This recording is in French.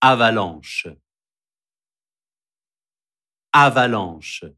avalanche avalanche